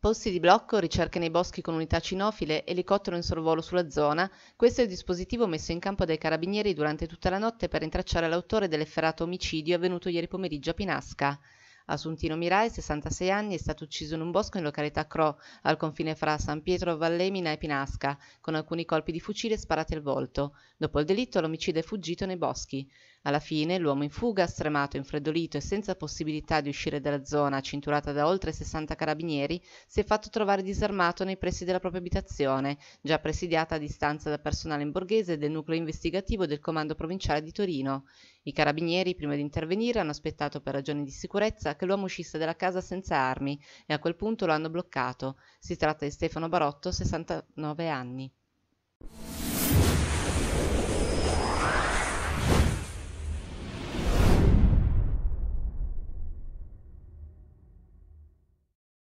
Posti di blocco, ricerche nei boschi con unità cinofile, elicottero in sorvolo sulla zona, questo è il dispositivo messo in campo dai carabinieri durante tutta la notte per rintracciare l'autore dell'efferato omicidio avvenuto ieri pomeriggio a Pinasca. Assuntino Mirai, 66 anni, è stato ucciso in un bosco in località Cro, al confine fra San Pietro Vallemina e Pinasca, con alcuni colpi di fucile sparati al volto. Dopo il delitto l'omicida è fuggito nei boschi. Alla fine l'uomo in fuga, stremato, infreddolito e senza possibilità di uscire dalla zona, cinturata da oltre 60 carabinieri, si è fatto trovare disarmato nei pressi della propria abitazione, già presidiata a distanza da personale in borghese del nucleo investigativo del comando provinciale di Torino. I carabinieri, prima di intervenire, hanno aspettato per ragioni di sicurezza che l'uomo uscisse dalla casa senza armi e a quel punto lo hanno bloccato. Si tratta di Stefano Barotto, 69 anni.